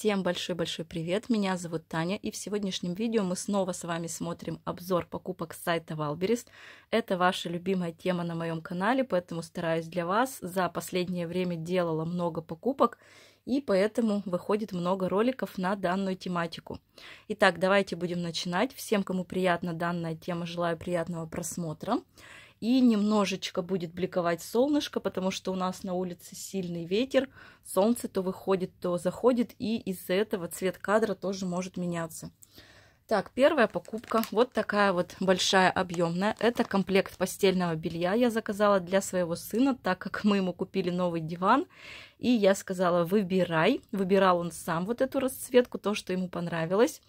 Всем большой-большой привет, меня зовут Таня, и в сегодняшнем видео мы снова с вами смотрим обзор покупок сайта Валберис. Это ваша любимая тема на моем канале, поэтому стараюсь для вас. За последнее время делала много покупок, и поэтому выходит много роликов на данную тематику. Итак, давайте будем начинать. Всем, кому приятна данная тема, желаю приятного просмотра и немножечко будет бликовать солнышко, потому что у нас на улице сильный ветер, солнце то выходит, то заходит, и из-за этого цвет кадра тоже может меняться. Так, первая покупка, вот такая вот большая объемная. Это комплект постельного белья я заказала для своего сына, так как мы ему купили новый диван. И я сказала, выбирай. Выбирал он сам вот эту расцветку, то, что ему понравилось.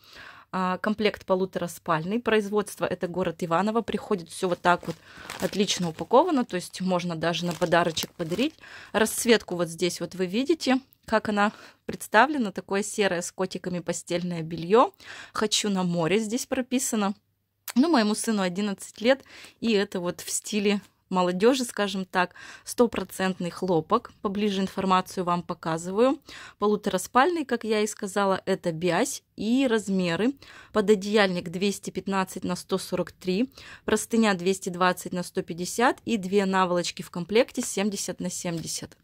А, комплект полутораспальный. Производство это город Иваново. Приходит все вот так вот отлично упаковано. То есть можно даже на подарочек подарить. Расцветку вот здесь вот вы видите как она представлена, такое серое с котиками постельное белье. Хочу на море здесь прописано. Ну, моему сыну 11 лет, и это вот в стиле молодежи, скажем так, стопроцентный хлопок. Поближе информацию вам показываю. Полутораспальный, как я и сказала, это бязь и размеры. Пододеяльник 215 на 143, простыня 220 на 150 и две наволочки в комплекте 70 на 70.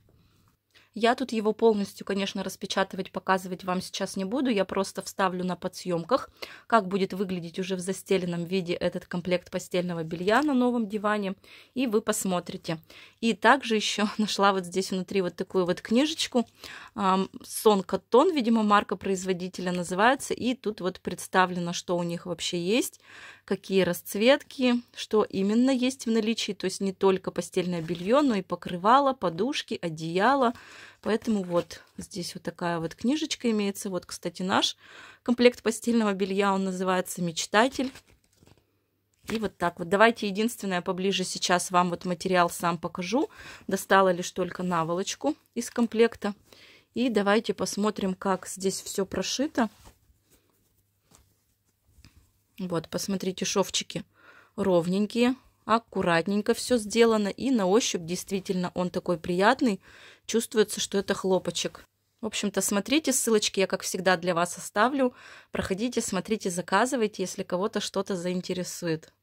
Я тут его полностью, конечно, распечатывать, показывать вам сейчас не буду. Я просто вставлю на подсъемках, как будет выглядеть уже в застеленном виде этот комплект постельного белья на новом диване. И вы посмотрите. И также еще нашла вот здесь внутри вот такую вот книжечку. Сон Каттон, видимо, марка производителя называется. И тут вот представлено, что у них вообще есть какие расцветки, что именно есть в наличии, то есть не только постельное белье, но и покрывало, подушки, одеяло. Поэтому вот здесь вот такая вот книжечка имеется. Вот, кстати, наш комплект постельного белья, он называется «Мечтатель». И вот так вот. Давайте единственное поближе сейчас вам вот материал сам покажу. Достала лишь только наволочку из комплекта. И давайте посмотрим, как здесь все прошито. Вот, посмотрите, шовчики ровненькие, аккуратненько все сделано. И на ощупь действительно он такой приятный. Чувствуется, что это хлопочек. В общем-то, смотрите, ссылочки я, как всегда, для вас оставлю. Проходите, смотрите, заказывайте, если кого-то что-то заинтересует.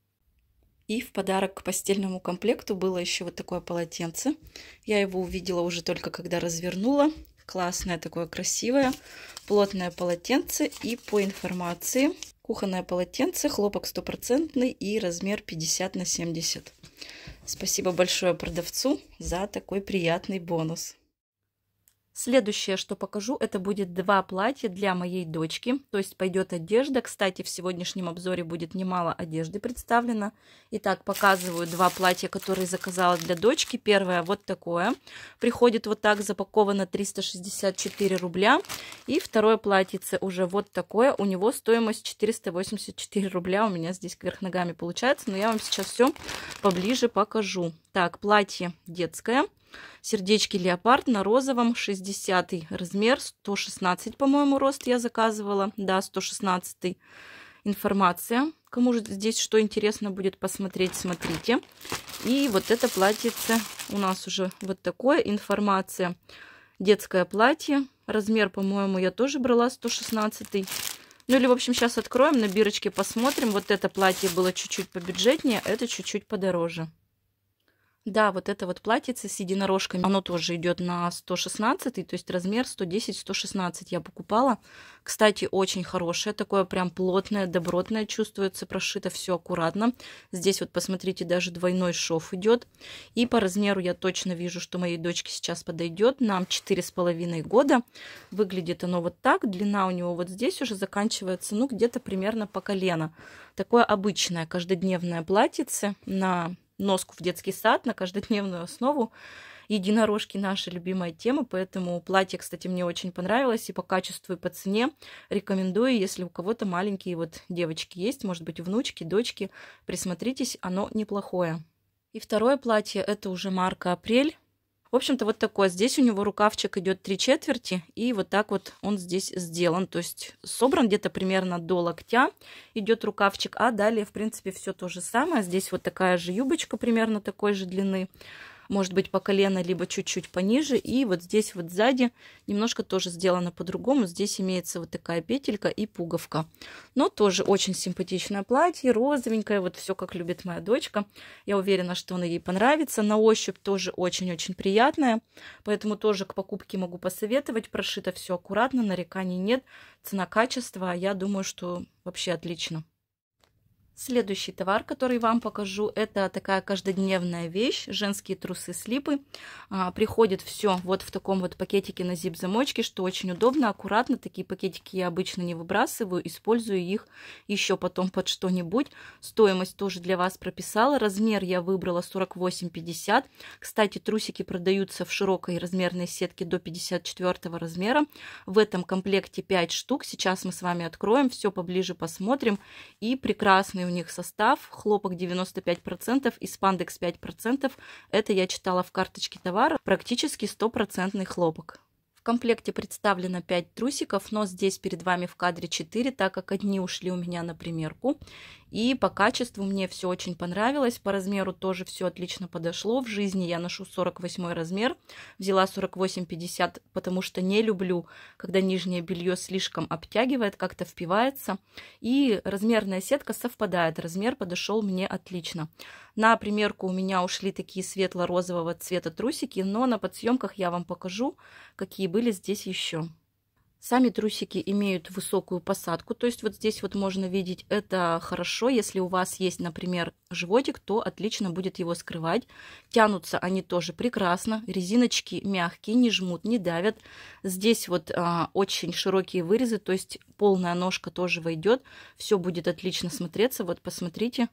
И в подарок к постельному комплекту было еще вот такое полотенце. Я его увидела уже только когда развернула. Классное такое красивое, плотное полотенце. И по информации Кухонное полотенце, хлопок стопроцентный и размер 50 на 70. Спасибо большое продавцу за такой приятный бонус. Следующее, что покажу, это будет два платья для моей дочки. То есть пойдет одежда. Кстати, в сегодняшнем обзоре будет немало одежды представлено. Итак, показываю два платья, которые заказала для дочки. Первое вот такое. Приходит вот так, запаковано 364 рубля. И второе платьице уже вот такое. У него стоимость 484 рубля. У меня здесь кверх ногами получается. Но я вам сейчас все поближе покажу. Так, платье детское. Сердечки леопард на розовом, 60 размер, 116, по-моему, рост я заказывала. Да, 116 -й. информация. Кому же здесь что интересно будет посмотреть, смотрите. И вот это платьице у нас уже вот такое, информация. Детское платье, размер, по-моему, я тоже брала 116 -й. Ну или, в общем, сейчас откроем, на бирочке посмотрим. Вот это платье было чуть-чуть побюджетнее, а это чуть-чуть подороже. Да, вот это вот платьице с единорожками, оно тоже идет на 116, то есть размер 110-116 я покупала. Кстати, очень хорошее, такое прям плотное, добротное чувствуется, прошито все аккуратно. Здесь вот посмотрите, даже двойной шов идет. И по размеру я точно вижу, что моей дочке сейчас подойдет. Нам 4,5 года. Выглядит оно вот так. Длина у него вот здесь уже заканчивается, ну, где-то примерно по колено. Такое обычное каждодневное платьице на носку в детский сад на каждодневную основу. Единорожки наша любимая тема, поэтому платье, кстати, мне очень понравилось и по качеству, и по цене. Рекомендую, если у кого-то маленькие вот девочки есть, может быть, внучки, дочки, присмотритесь, оно неплохое. И второе платье, это уже марка «Апрель». В общем-то, вот такое. Здесь у него рукавчик идет три четверти, и вот так вот он здесь сделан. То есть собран где-то примерно до локтя идет рукавчик, а далее, в принципе, все то же самое. Здесь вот такая же юбочка примерно такой же длины может быть, по колено, либо чуть-чуть пониже. И вот здесь вот сзади немножко тоже сделано по-другому. Здесь имеется вот такая петелька и пуговка. Но тоже очень симпатичное платье, розовенькое, вот все как любит моя дочка. Я уверена, что оно ей понравится. На ощупь тоже очень-очень приятная Поэтому тоже к покупке могу посоветовать. Прошито все аккуратно, нареканий нет. Цена-качество, а я думаю, что вообще отлично. Следующий товар, который вам покажу, это такая каждодневная вещь, женские трусы-слипы. А, приходит все вот в таком вот пакетике на зип-замочке, что очень удобно, аккуратно. Такие пакетики я обычно не выбрасываю, использую их еще потом под что-нибудь. Стоимость тоже для вас прописала. Размер я выбрала 48-50. Кстати, трусики продаются в широкой размерной сетке до 54 размера. В этом комплекте 5 штук. Сейчас мы с вами откроем, все поближе посмотрим. И прекрасный у них состав. Хлопок 95% и спандекс 5%. Это я читала в карточке товара. Практически стопроцентный хлопок. В комплекте представлено 5 трусиков, но здесь перед вами в кадре 4, так как одни ушли у меня на примерку. И по качеству мне все очень понравилось. По размеру тоже все отлично подошло. В жизни я ношу 48 размер. Взяла 48-50, потому что не люблю, когда нижнее белье слишком обтягивает, как-то впивается. И размерная сетка совпадает. Размер подошел мне отлично. На примерку у меня ушли такие светло-розового цвета трусики, но на подсъемках я вам покажу, какие были здесь еще. Сами трусики имеют высокую посадку, то есть вот здесь вот можно видеть, это хорошо. Если у вас есть, например, животик, то отлично будет его скрывать. Тянутся они тоже прекрасно, резиночки мягкие, не жмут, не давят. Здесь вот а, очень широкие вырезы, то есть полная ножка тоже войдет. Все будет отлично смотреться, вот посмотрите.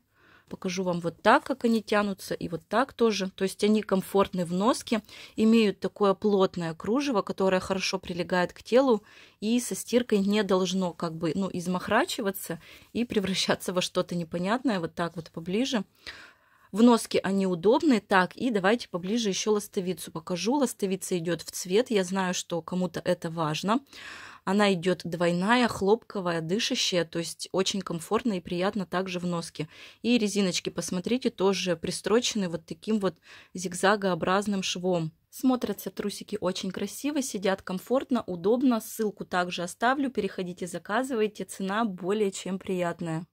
Покажу вам вот так, как они тянутся, и вот так тоже. То есть они комфортны в носке, имеют такое плотное кружево, которое хорошо прилегает к телу, и со стиркой не должно как бы ну, измахрачиваться и превращаться во что-то непонятное. Вот так вот поближе. В носке они удобные, Так, и давайте поближе еще ластовицу покажу. Ластовица идет в цвет. Я знаю, что кому-то это важно. Она идет двойная, хлопковая, дышащая, то есть очень комфортно и приятно также в носке. И резиночки, посмотрите, тоже пристрочены вот таким вот зигзагообразным швом. Смотрятся трусики очень красиво, сидят комфортно, удобно. Ссылку также оставлю, переходите, заказывайте, цена более чем приятная.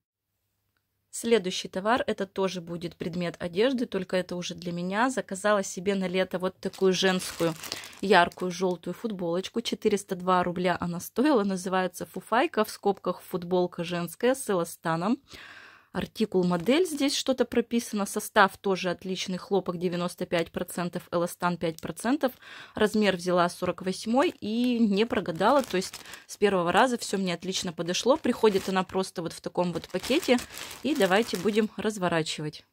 Следующий товар, это тоже будет предмет одежды, только это уже для меня. Заказала себе на лето вот такую женскую яркую желтую футболочку. 402 рубля она стоила, называется фуфайка, в скобках футболка женская с эластаном. Артикул модель здесь что-то прописано. Состав тоже отличный. Хлопок 95%, процентов, эластан 5%. процентов. Размер взяла 48 и не прогадала. То есть с первого раза все мне отлично подошло. Приходит она просто вот в таком вот пакете. И давайте будем разворачивать.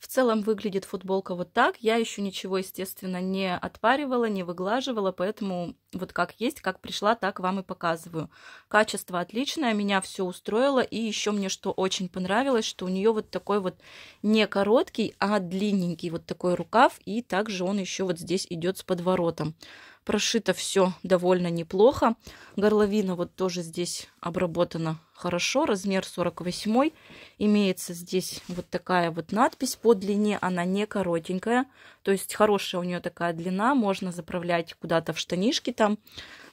В целом выглядит футболка вот так. Я еще ничего, естественно, не отпаривала, не выглаживала, поэтому вот как есть, как пришла, так вам и показываю. Качество отличное, меня все устроило. И еще мне что очень понравилось, что у нее вот такой вот не короткий, а длинненький вот такой рукав. И также он еще вот здесь идет с подворотом. Прошито все довольно неплохо. Горловина вот тоже здесь обработана хорошо. Размер 48. Имеется здесь вот такая вот надпись по длине. Она не коротенькая. То есть хорошая у нее такая длина. Можно заправлять куда-то в штанишки там,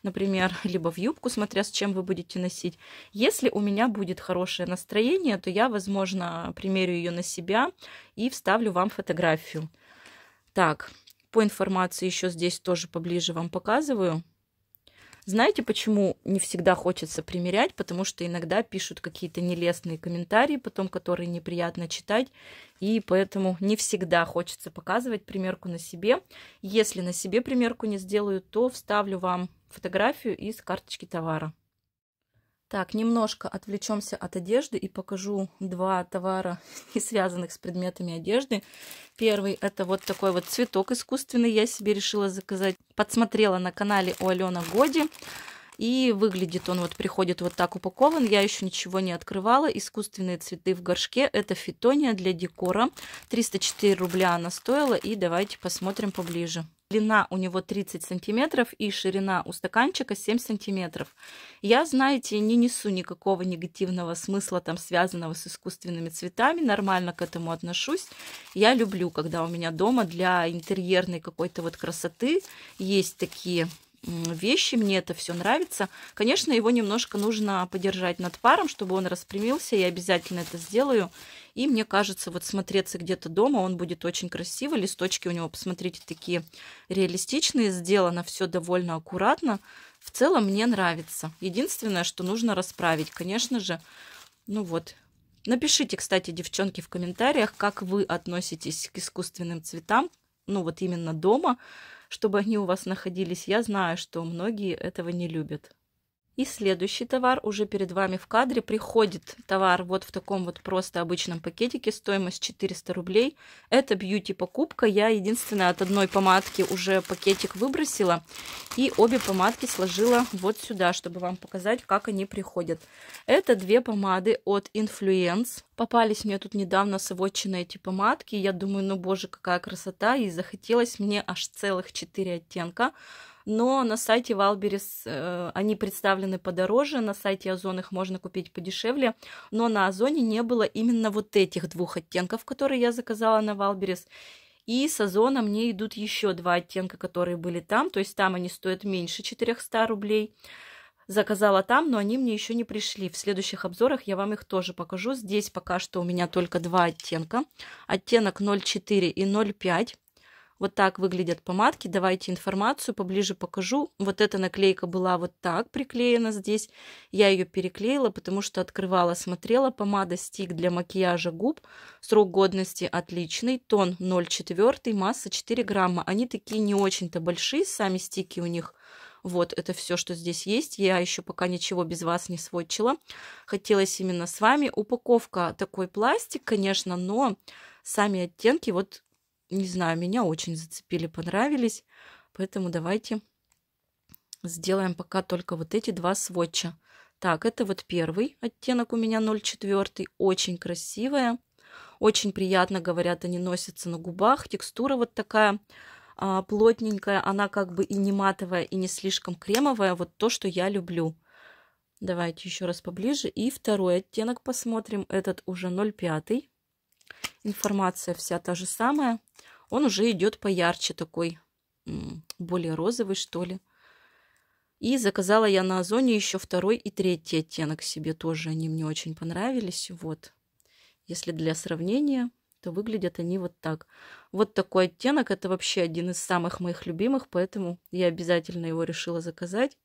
например, либо в юбку, смотря с чем вы будете носить. Если у меня будет хорошее настроение, то я, возможно, примерю ее на себя и вставлю вам фотографию. Так, по информации еще здесь тоже поближе вам показываю. Знаете, почему не всегда хочется примерять? Потому что иногда пишут какие-то нелестные комментарии, потом которые неприятно читать, и поэтому не всегда хочется показывать примерку на себе. Если на себе примерку не сделаю, то вставлю вам фотографию из карточки товара. Так, немножко отвлечемся от одежды и покажу два товара, не связанных с предметами одежды. Первый это вот такой вот цветок искусственный. Я себе решила заказать. Подсмотрела на канале у Алена Годи. И выглядит он вот, приходит вот так упакован. Я еще ничего не открывала. Искусственные цветы в горшке. Это фитония для декора. 304 рубля она стоила. И давайте посмотрим поближе. Длина у него 30 сантиметров и ширина у стаканчика 7 сантиметров. Я, знаете, не несу никакого негативного смысла, там, связанного с искусственными цветами, нормально к этому отношусь. Я люблю, когда у меня дома для интерьерной какой-то вот красоты есть такие вещи, мне это все нравится. Конечно, его немножко нужно подержать над паром, чтобы он распрямился, я обязательно это сделаю. И мне кажется, вот смотреться где-то дома он будет очень красиво. Листочки у него, посмотрите, такие реалистичные. Сделано все довольно аккуратно. В целом мне нравится. Единственное, что нужно расправить, конечно же, ну вот, Напишите, кстати, девчонки, в комментариях, как вы относитесь к искусственным цветам, ну вот именно дома, чтобы они у вас находились. Я знаю, что многие этого не любят. И следующий товар уже перед вами в кадре. Приходит товар вот в таком вот просто обычном пакетике, стоимость 400 рублей. Это бьюти-покупка. Я единственное от одной помадки уже пакетик выбросила. И обе помадки сложила вот сюда, чтобы вам показать, как они приходят. Это две помады от Influence. Попались мне тут недавно с эти помадки. Я думаю, ну боже, какая красота. И захотелось мне аж целых 4 оттенка но на сайте Валберес э, они представлены подороже, на сайте Озон их можно купить подешевле, но на Озоне не было именно вот этих двух оттенков, которые я заказала на Валберес. И с Озона мне идут еще два оттенка, которые были там, то есть там они стоят меньше 400 рублей. Заказала там, но они мне еще не пришли. В следующих обзорах я вам их тоже покажу. Здесь пока что у меня только два оттенка. Оттенок 0,4 и 0,5 вот так выглядят помадки, давайте информацию поближе покажу. Вот эта наклейка была вот так приклеена здесь, я ее переклеила, потому что открывала, смотрела, помада стик для макияжа губ, срок годности отличный, тон 0,4, масса 4 грамма, они такие не очень-то большие, сами стики у них, вот это все, что здесь есть. Я еще пока ничего без вас не сводчила. Хотелось именно с вами. Упаковка такой пластик, конечно, но сами оттенки вот не знаю, меня очень зацепили, понравились. Поэтому давайте сделаем пока только вот эти два сводча. Так, это вот первый оттенок у меня 0,4. Очень красивая. Очень приятно, говорят, они носятся на губах. Текстура вот такая а, плотненькая. Она как бы и не матовая, и не слишком кремовая. Вот то, что я люблю. Давайте еще раз поближе. И второй оттенок посмотрим. Этот уже 0,5. Информация вся та же самая. Он уже идет поярче такой, более розовый, что ли. И заказала я на Озоне еще второй и третий оттенок себе тоже. Они мне очень понравились. Вот. Если для сравнения, то выглядят они вот так. Вот такой оттенок. Это вообще один из самых моих любимых, поэтому я обязательно его решила заказать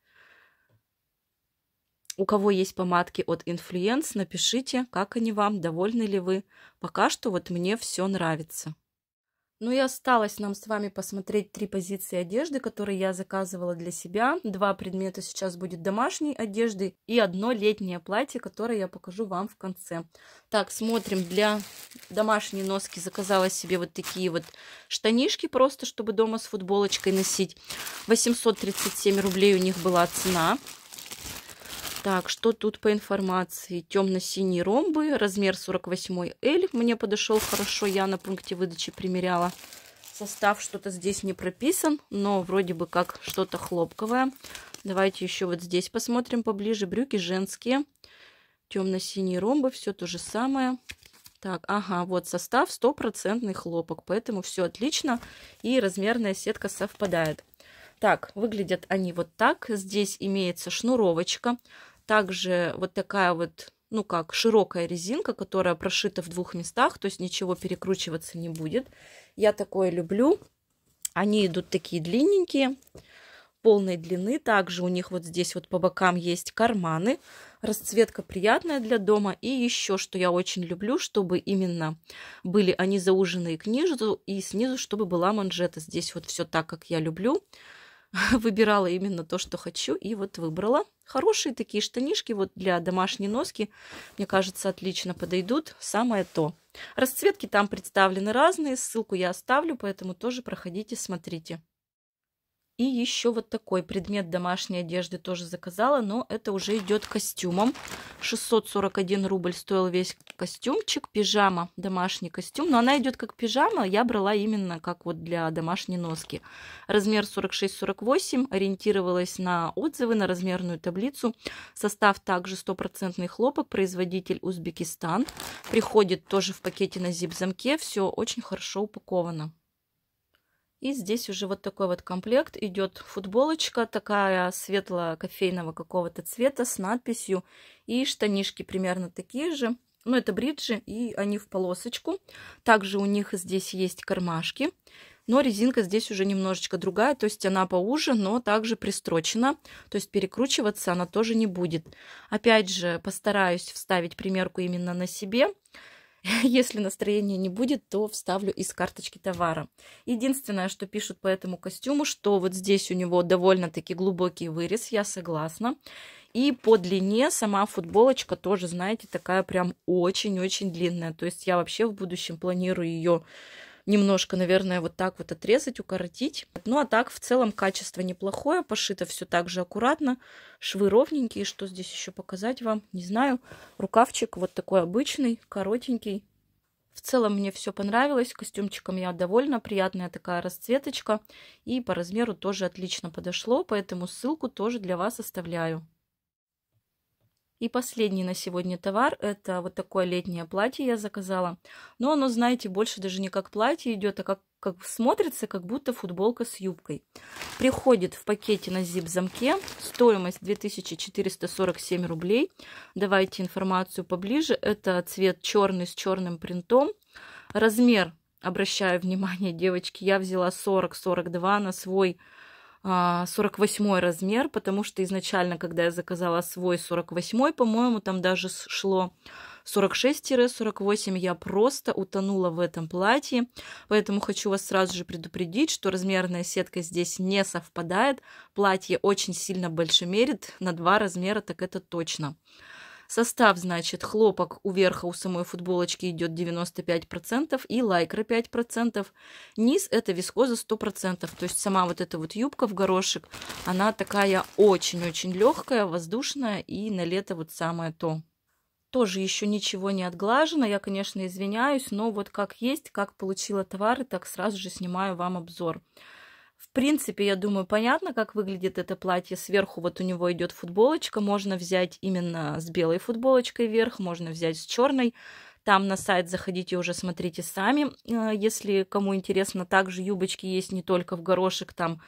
у кого есть помадки от инфлюенс напишите, как они вам, довольны ли вы. Пока что вот мне все нравится. Ну и осталось нам с вами посмотреть три позиции одежды, которые я заказывала для себя. Два предмета сейчас будет домашней одежды и одно летнее платье, которое я покажу вам в конце. Так, смотрим. Для домашней носки заказала себе вот такие вот штанишки, просто чтобы дома с футболочкой носить. 837 рублей у них была цена. Так, что тут по информации? Темно-синие ромбы, размер 48L. Мне подошел хорошо, я на пункте выдачи примеряла. Состав что-то здесь не прописан, но вроде бы как что-то хлопковое. Давайте еще вот здесь посмотрим поближе. Брюки женские, темно-синие ромбы, все то же самое. Так, ага, вот состав стопроцентный хлопок, поэтому все отлично и размерная сетка совпадает. Так, выглядят они вот так. Здесь имеется шнуровочка. Также вот такая вот ну как, широкая резинка, которая прошита в двух местах, то есть ничего перекручиваться не будет. Я такое люблю. Они идут такие длинненькие, полной длины. Также у них вот здесь вот по бокам есть карманы. Расцветка приятная для дома. И еще, что я очень люблю, чтобы именно были они зауженные книжку и снизу, чтобы была манжета. Здесь вот все так, как я люблю. выбирала именно то, что хочу, и вот выбрала. Хорошие такие штанишки вот для домашней носки, мне кажется, отлично подойдут, самое то. Расцветки там представлены разные, ссылку я оставлю, поэтому тоже проходите, смотрите. И еще вот такой предмет домашней одежды тоже заказала, но это уже идет костюмом. 641 рубль стоил весь костюмчик, пижама, домашний костюм. Но она идет как пижама, я брала именно как вот для домашней носки. Размер 46-48, ориентировалась на отзывы, на размерную таблицу. Состав также стопроцентный хлопок, производитель Узбекистан. Приходит тоже в пакете на зип-замке, все очень хорошо упаковано. И здесь уже вот такой вот комплект. Идет футболочка такая светло-кофейного какого-то цвета с надписью. И штанишки примерно такие же. Ну, это бриджи, и они в полосочку. Также у них здесь есть кармашки. Но резинка здесь уже немножечко другая, то есть она поуже, но также пристрочена. То есть перекручиваться она тоже не будет. Опять же, постараюсь вставить примерку именно на себе. Если настроения не будет, то вставлю из карточки товара. Единственное, что пишут по этому костюму, что вот здесь у него довольно-таки глубокий вырез, я согласна. И по длине сама футболочка тоже, знаете, такая прям очень-очень длинная. То есть я вообще в будущем планирую ее немножко, наверное, вот так вот отрезать, укоротить. Ну а так в целом качество неплохое, пошито все так же аккуратно, швы ровненькие. Что здесь еще показать вам, не знаю. Рукавчик вот такой обычный, коротенький. В целом мне все понравилось, костюмчиком я довольна, приятная такая расцветочка и по размеру тоже отлично подошло, поэтому ссылку тоже для вас оставляю. И последний на сегодня товар – это вот такое летнее платье я заказала. Но оно, знаете, больше даже не как платье идет, а как, как смотрится, как будто футболка с юбкой. Приходит в пакете на зип-замке. Стоимость 2447 рублей. Давайте информацию поближе. Это цвет черный с черным принтом. Размер, обращаю внимание, девочки, я взяла 40-42 на свой 48 а, размер, потому что изначально, когда я заказала свой 48, по-моему, там даже шло 46-48, я просто утонула в этом платье, поэтому хочу вас сразу же предупредить, что размерная сетка здесь не совпадает, платье очень сильно больше мерит, на два размера так это точно. Состав, значит, хлопок у верха у самой футболочки идет 95% и лайкра 5%. Низ это вискоза 100%. То есть сама вот эта вот юбка в горошек, она такая очень-очень легкая, воздушная и на лето вот самое то тоже еще ничего не отглажено. Я, конечно, извиняюсь, но вот как есть, как получила товары, так сразу же снимаю вам обзор принципе, я думаю, понятно, как выглядит это платье. Сверху вот у него идет футболочка. Можно взять именно с белой футболочкой вверх, можно взять с черной. Там на сайт заходите уже, смотрите сами. Э, если кому интересно, также юбочки есть не только в горошек, там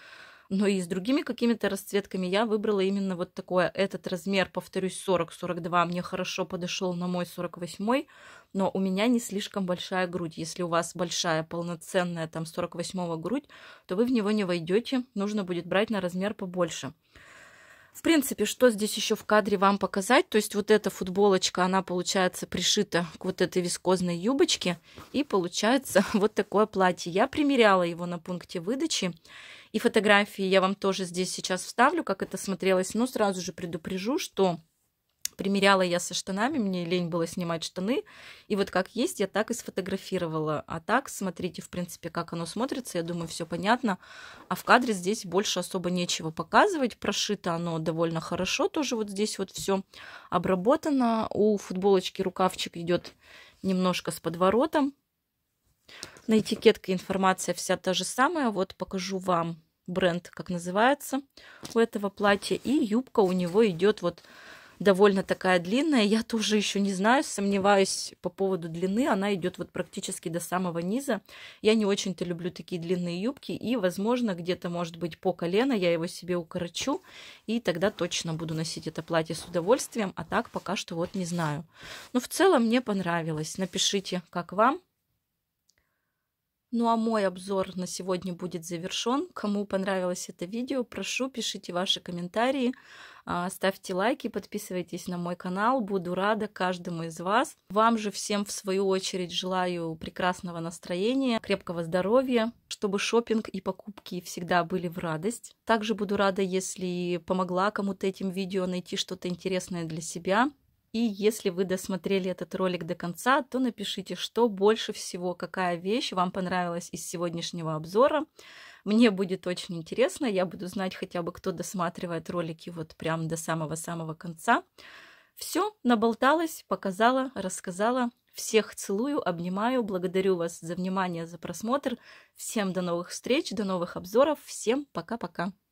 но и с другими какими-то расцветками я выбрала именно вот такое. Этот размер, повторюсь, 40-42 мне хорошо подошел на мой 48 но у меня не слишком большая грудь. Если у вас большая, полноценная, там, 48 грудь, то вы в него не войдете, нужно будет брать на размер побольше. В принципе, что здесь еще в кадре вам показать? То есть вот эта футболочка, она получается пришита к вот этой вискозной юбочке. И получается вот такое платье. Я примеряла его на пункте выдачи. И фотографии я вам тоже здесь сейчас вставлю, как это смотрелось. Но сразу же предупрежу, что примеряла я со штанами, мне лень было снимать штаны. И вот как есть, я так и сфотографировала. А так, смотрите, в принципе, как оно смотрится, я думаю, все понятно. А в кадре здесь больше особо нечего показывать. Прошито оно довольно хорошо, тоже вот здесь вот все обработано. У футболочки рукавчик идет немножко с подворотом. На этикетке информация вся та же самая. Вот покажу вам бренд, как называется у этого платья. И юбка у него идет вот довольно такая длинная. Я тоже еще не знаю, сомневаюсь по поводу длины. Она идет вот практически до самого низа. Я не очень-то люблю такие длинные юбки. И, возможно, где-то, может быть, по колено я его себе укорочу. И тогда точно буду носить это платье с удовольствием. А так пока что вот не знаю. Но в целом мне понравилось. Напишите, как вам. Ну а мой обзор на сегодня будет завершен. Кому понравилось это видео, прошу, пишите ваши комментарии, а, ставьте лайки, подписывайтесь на мой канал. Буду рада каждому из вас. Вам же всем в свою очередь желаю прекрасного настроения, крепкого здоровья, чтобы шопинг и покупки всегда были в радость. Также буду рада, если помогла кому-то этим видео найти что-то интересное для себя. И если вы досмотрели этот ролик до конца, то напишите, что больше всего, какая вещь вам понравилась из сегодняшнего обзора. Мне будет очень интересно, я буду знать хотя бы, кто досматривает ролики вот прям до самого-самого конца. Все, наболталась, показала, рассказала. Всех целую, обнимаю, благодарю вас за внимание, за просмотр. Всем до новых встреч, до новых обзоров. Всем пока-пока.